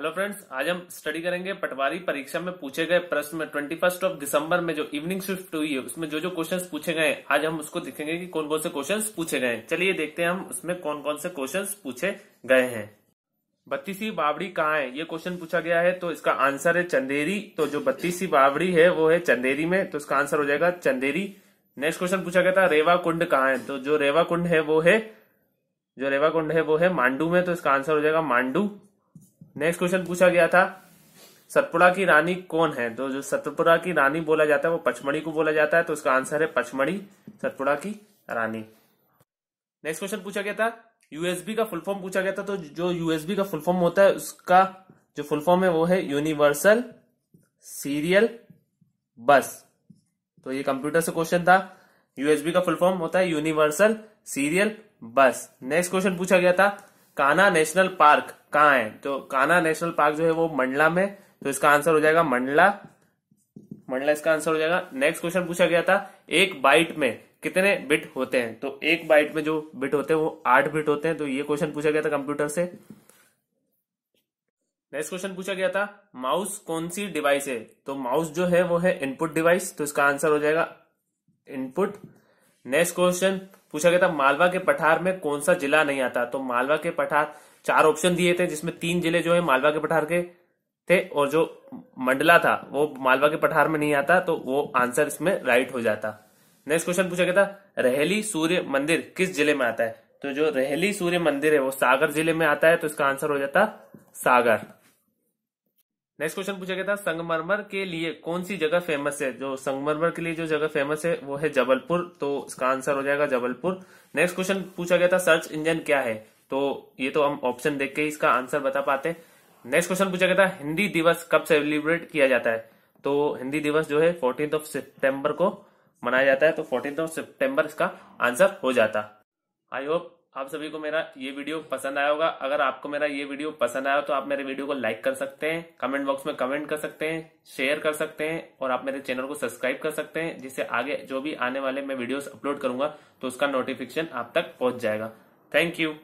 hello friends आज हम study करेंगे पटवारी परीक्षा में पूछे गए प्रश्न में ट्वेंटी फर्स्ट ऑफ दिसंबर में जो इवनिंग शिफ्ट हुई है उसमें जो जो क्वेश्चंस पूछे गए आज हम उसको देखेंगे कि कौन कौन से क्वेश्चंस पूछे गए हैं चलिए देखते हैं हम उसमें कौन कौन से क्वेश्चंस पूछे गए हैं बत्तीसी बावड़ी कहाँ है ये क्वेश्चन पूछा गया है तो इसका आंसर है चंदेरी तो जो बत्तीसी बावड़ी है वो है चंदेरी में तो इसका आंसर हो जाएगा चंदेरी नेक्स्ट क्वेश्चन पूछा गया था रेवा कुंड कहाँ है तो जो रेवा कुंड है वो है जो रेवा कुंड है वो है मांडू में तो इसका आंसर हो जाएगा मांडू नेक्स्ट क्वेश्चन पूछा गया था सतपुड़ा की रानी कौन है तो जो सतपुड़ा की रानी बोला जाता है वो पचमढ़ी को बोला जाता है तो उसका आंसर है पचमढ़ी सतपुड़ा की रानी नेक्स्ट क्वेश्चन पूछा गया था यूएसबी का फुल फॉर्म पूछा गया था तो जो यूएसबी का फुल फॉर्म होता है उसका जो फुल फॉर्म है वो है यूनिवर्सल सीरियल बस तो ये कंप्यूटर से क्वेश्चन था यूएसबी का फुल फॉर्म होता है universal serial bus next question पूछा गया था कान्हा नेशनल पार्क कहाँ है तो कान्हा नेशनल पार्क जो है वो मंडला में तो इसका आंसर हो जाएगा मंडला मंडला इसका आंसर हो जाएगा नेक्स्ट क्वेश्चन पूछा गया था एक बाइट में कितने बिट होते हैं तो एक बाइट में जो बिट होते हैं वो आठ बिट होते हैं तो ये क्वेश्चन पूछा गया था कंप्यूटर से नेक्स्ट क्वेश्चन पूछा गया था माउस कौन सी डिवाइस है तो माउस जो है वो है इनपुट डिवाइस तो इसका आंसर हो जाएगा इनपुट नेक्स्ट क्वेश्चन पूछा गया था मालवा के पठार में कौन सा जिला नहीं आता तो मालवा के पठार चार ऑप्शन दिए थे जिसमें तीन जिले जो है मालवा के पठार के थे और जो मंडला था वो मालवा के पठार में नहीं आता तो वो आंसर इसमें राइट हो जाता नेक्स्ट क्वेश्चन पूछा गया था रहेली सूर्य मंदिर किस जिले में आता है तो जो रहेली सूर्य मंदिर है वो सागर जिले में आता है तो इसका आंसर हो जाता सागर नेक्स्ट क्वेश्चन पूछा गया था संगमरमर के लिए कौन सी जगह फेमस है जो संगमरमर के लिए जो जगह फेमस है वो है जबलपुर तो इसका आंसर हो जाएगा जबलपुर नेक्स्ट क्वेश्चन पूछा गया था सर्च इंजन क्या है तो ये तो हम ऑप्शन देख के इसका आंसर बता पाते नेक्स्ट क्वेश्चन पूछा गया था हिंदी दिवस कब सेलिब्रेट किया जाता है तो हिंदी दिवस जो है फोर्टीन ऑफ सितंबर को मनाया जाता है तो फोर्टीन ऑफ सितंबर इसका आंसर हो जाता आई होप आप सभी को मेरा ये वीडियो पसंद आया होगा अगर आपको मेरा ये वीडियो पसंद आया तो आप मेरे वीडियो को लाइक कर सकते हैं कमेंट बॉक्स में कमेंट कर सकते हैं शेयर कर सकते हैं और आप मेरे चैनल को सब्सक्राइब कर सकते हैं जिससे आगे जो भी आने वाले मैं वीडियोस अपलोड करूंगा तो उसका नोटिफिकेशन आप तक पहुंच जाएगा थैंक यू